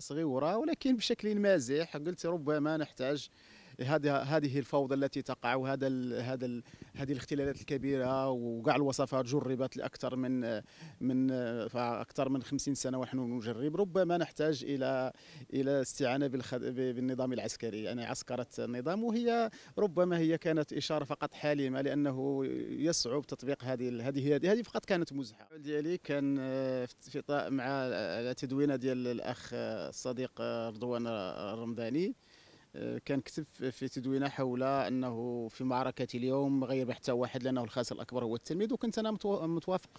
صغيره ولكن بشكل مازح قلت ربما نحتاج هذا هذه الفوضى التي تقع وهذا هذا هذه الاختلالات الكبيره وكاع الوصفات جربت لاكثر من من اكثر من 50 سنه ونحن نجرب ربما نحتاج الى الى استعانه بالنظام العسكري يعني عسكره النظام وهي ربما هي كانت اشاره فقط حالمه لانه يصعب تطبيق هذه هذه هذه فقط كانت مزحه ديالي كان آه، في مع التدوينه آه، ديال الاخ آه، الصديق رضوان الرمضاني كان كتب في تدوينه حول انه في معركه اليوم غير حتى واحد لانه الخاسر الاكبر هو التلميذ وكنت انا متوافق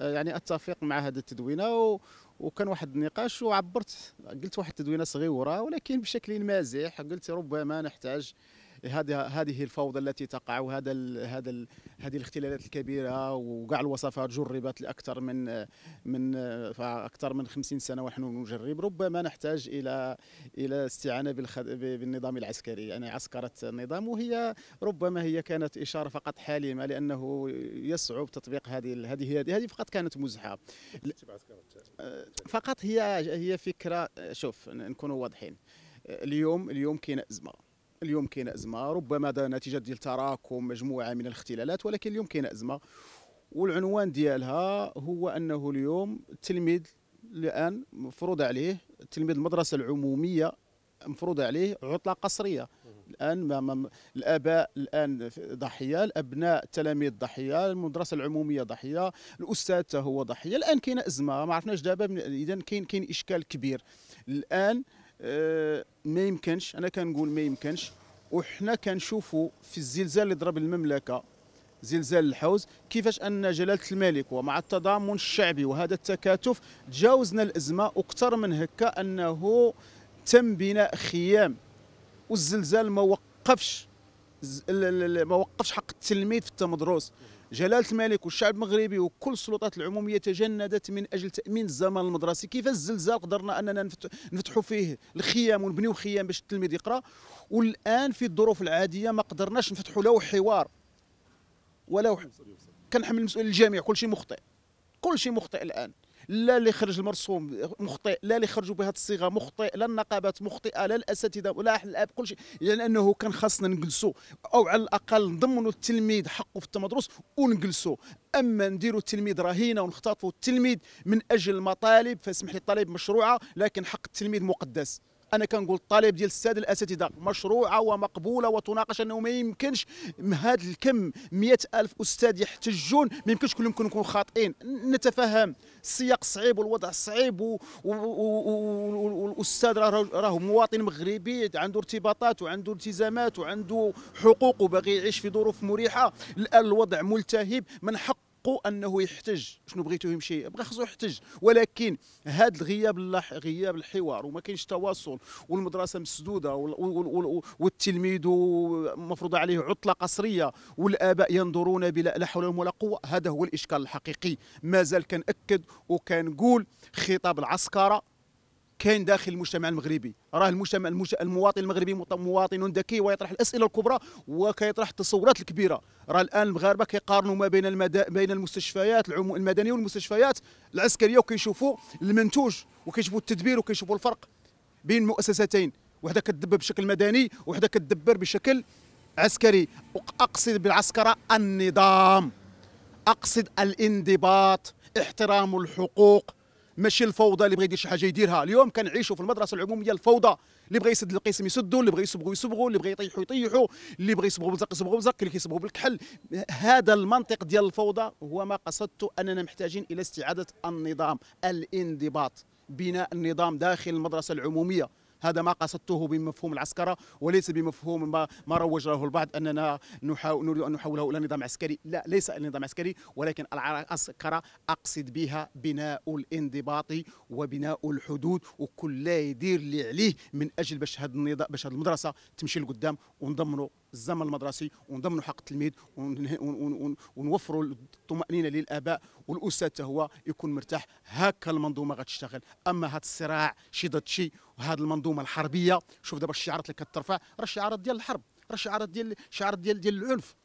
آه، يعني اتفق مع هذه التدوينه وكان واحد النقاش وعبرت قلت واحد التدوينه صغيره ولكن بشكل مازح قلت ربما نحتاج هذا هذه الفوضى التي تقع وهذا هذا هذه الاختلالات الكبيره وكاع الوصفات جربت لاكثر من من اكثر من 50 سنه ونحن نجرب ربما نحتاج الى الى استعانه بالنظام العسكري يعني عسكره النظام وهي ربما هي كانت اشاره فقط حالمه لانه يصعب تطبيق هذه هذه هذه فقط كانت مزحه آه، فقط هي هي فكره شوف نكونوا واضحين آه، اليوم اليوم كاين ازمه اليوم كاين ازمه ربما نتيجه ديال تراكم مجموعه من الاختلالات ولكن اليوم كاين ازمه والعنوان ديالها هو انه اليوم التلميذ الان مفروض عليه تلميذ المدرسه العموميه مفروض عليه عطله قصريه الان ما ما الاباء الان ضحيه الابناء التلاميذ ضحيه المدرسه العموميه ضحيه الاستاذ هو ضحيه الان كاين ازمه ما عرفناش دابا اذا كاين كاين اشكال كبير الان ما يمكنش انا كنقول ما يمكنش وحنا كنشوفوا في الزلزال اللي ضرب المملكه زلزال الحوز كيفاش ان جلاله الملك ومع التضامن الشعبي وهذا التكاتف تجاوزنا الازمه واكثر من هكا انه تم بناء خيام والزلزال ما وقفش ما وقفش حق التلميذ في التمدرس جلالة الملك والشعب المغربي وكل السلطات العمومية تجندت من أجل تأمين الزمان المدرسي كيف الزلزال قدرنا أننا نفتحوا فيه الخيام ونبنيو خيام باش التلميذ يقرأ والآن في الظروف العادية ما قدرناش نفتحوا لو حوار ولو كنحمل المسؤول الجميع كل شيء مخطئ كل شيء مخطئ الآن لا اللي خرج المرسوم مخطئ لا اللي خرجوا بهذه الصيغه مخطئ لا النقابات مخطئه لا الاساتذه ولا الاب كل شيء يعني انه كان خاصنا نجلسوا او على الاقل نضمنوا التلميذ حقه في التمدرس ونجلسوا اما نديروا التلميذ رهينه ونختطفوا التلميذ من اجل المطالب فاسمح لي الطالب مشروعه لكن حق التلميذ مقدس انا كنقول الطالب ديال الساده الاساتذه مشروعه ومقبوله وتناقش انه ما يمكنش هذا الكم 100000 استاذ يحتجون ما يمكنش كلهم نكونوا خاطئين نتفهم السياق صعيب والوضع صعيب والاستاذ راه مواطن مغربي عنده ارتباطات وعنده التزامات وعنده حقوق وباغي يعيش في ظروف مريحه الان الوضع ملتهب من حق حقه انه يحتج شنو بغيتو يمشي بغى خصو يحتج ولكن هذا الغياب غياب الحوار وما كاينش تواصل والمدرسه مسدوده والتلميذ مفروض عليه عطله قصريه والاباء ينظرون بلا لا حول ولا قوه هذا هو الاشكال الحقيقي مازال كنأكد وكنقول خطاب العسكره كاين داخل المجتمع المغربي راه المجتمع المواطن المغربي مواطن ذكي ويطرح الاسئله الكبرى وكيطرح التصورات الكبيره راه الان المغاربه كيقارنوا ما بين المدا... بين المستشفيات العمو... المدنيه والمستشفيات العسكريه وكيشوفوا المنتوج وكيشوفوا التدبير وكيشوفوا الفرق بين مؤسستين وحده كتدبر بشكل مدني وحده كتدبر بشكل عسكري اقصد بالعسكره النظام اقصد الانضباط احترام الحقوق ماشي الفوضى اللي بغى يدير شي حاجه يديرها اليوم كنعيشوا في المدرسه العموميه الفوضى اللي بغى يسد القسم يسدوا اللي بغى يصبغوا يصبغوا اللي بغى يطيحوا يطيحوا اللي بغى يصبغوا بزق يصبغوا بزق اللي كيصبغوا بالكحل هذا المنطق ديال الفوضى هو ما قصدته اننا محتاجين الى استعاده النظام الانضباط بناء النظام داخل المدرسه العموميه هذا ما قصدته بمفهوم العسكرة وليس بمفهوم ما, ما روج له البعض أننا نحاول نريد أن نحوله إلى نظام عسكري لا ليس نظام عسكري ولكن العسكرة أقصد بها بناء الانضباط وبناء الحدود وكل يدير اللي عليه من أجل باش هذا باش هذه المدرسة تمشي لقدام ونضمنوا الزمن المدرسي ونضمنوا حق التلميذ ونوفروا الطمأنينة للآباء والأستاذ هو يكون مرتاح هكا المنظومة غتشتغل أما هذا الصراع شي ضد شي وهذه المنظومة الحربية شوف دابا الشعارات اللي كترفع راه شعارات ديال الحرب راه شعارات ديال شعارات ديال ديال العنف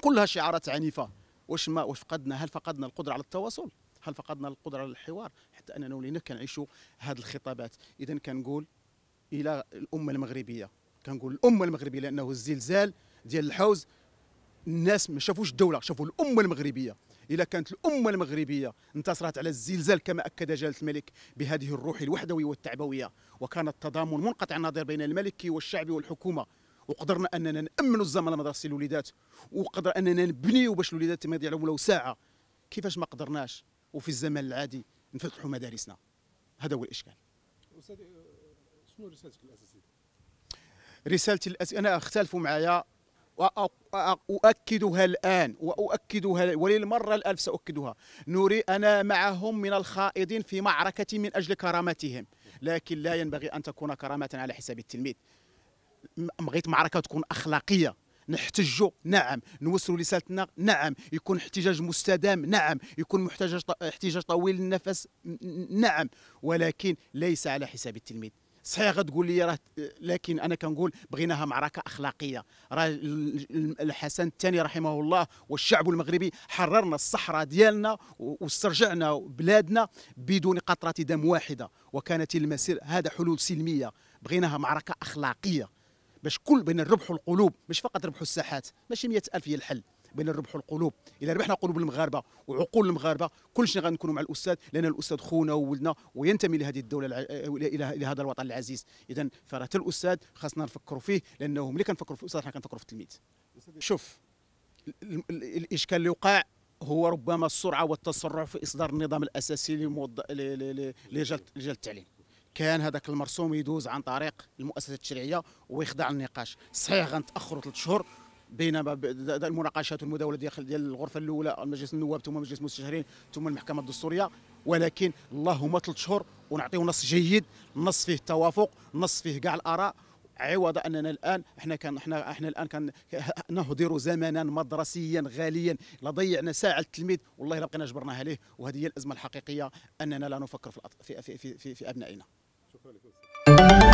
كلها شعارات عنيفة واش ما واش فقدنا هل فقدنا القدرة على التواصل هل فقدنا القدرة على الحوار حتى أننا ولينا كنعيشوا هذه الخطابات إذا كنقول إلى الأمة المغربية كنقول الامه المغربيه لانه الزلزال ديال الحوز الناس ما شافوش الدوله شافوا الامه المغربيه إذا كانت الامه المغربيه انتصرت على الزلزال كما اكد جلاله الملك بهذه الروح الوحدويه والتعبويه وكان التضامن منقطع النظير بين الملك والشعب والحكومه وقدرنا اننا نامنوا الزمن المدرسي للوليدات وقدر اننا نبنيوا باش الوليدات ما يضيعوا ولو ساعه كيفاش ما قدرناش وفي الزمن العادي نفتحوا مدارسنا هذا هو الاشكال استاذ شنو رسالتك الاساسيه رسالتي الأسئلة اختلفوا معايا وأؤكدها الآن وأؤكدها وللمرة الألف سأؤكدها نري أنا معهم من الخائضين في معركة من أجل كرامتهم لكن لا ينبغي أن تكون كرامة على حساب التلميذ بغيت معركة تكون أخلاقية نحتجوا نعم نوصلوا رسالتنا نعم يكون احتجاج مستدام نعم يكون محتاج احتجاج طويل النفس نعم ولكن ليس على حساب التلميذ صحيح غتقول لي راه لكن انا كنقول بغيناها معركه اخلاقيه راه الحسن الثاني رحمه الله والشعب المغربي حررنا الصحراء ديالنا واسترجعنا بلادنا بدون قطره دم واحده وكانت المسير هذا حلول سلميه بغيناها معركه اخلاقيه باش كل بين الربح والقلوب مش فقط ربحوا الساحات ماشي 100000 هي الحل بين الربح القلوب اذا ربحنا قلوب المغاربه وعقول المغاربه كل شيء غنكونوا مع الاستاذ لان الاستاذ خونا وولدنا وينتمي لهذه الدوله الى الى هذا الوطن العزيز اذا فرات الاستاذ خاصنا نفكروا فيه لانه ملي كنفكروا في الاستاذ حنا كنفكروا في التلميذ شوف الاشكال اللي وقع هو ربما السرعه والتسرع في اصدار النظام الاساسي لموض... لجل التعليم كان هذاك المرسوم يدوز عن طريق المؤسسه التشريعيه ويخضع للنقاش صحيح غنتاخروا ثلاث شهور بينما المناقشات والمداوله داخل ديال الغرفه الاولى مجلس النواب ثم مجلس المستشارين ثم المحكمه الدستوريه ولكن اللهم ثلاث شهور ونعطيو نص جيد نص فيه التوافق نص فيه كاع الاراء عوض اننا الان احنا كان احنا احنا الان كان نهدر زمنا مدرسيا غاليا لضيعنا ساعه التلميذ والله لا بقينا جبرنا عليه وهذه هي الازمه الحقيقيه اننا لا نفكر في في في في, في ابنائنا شكرا لكم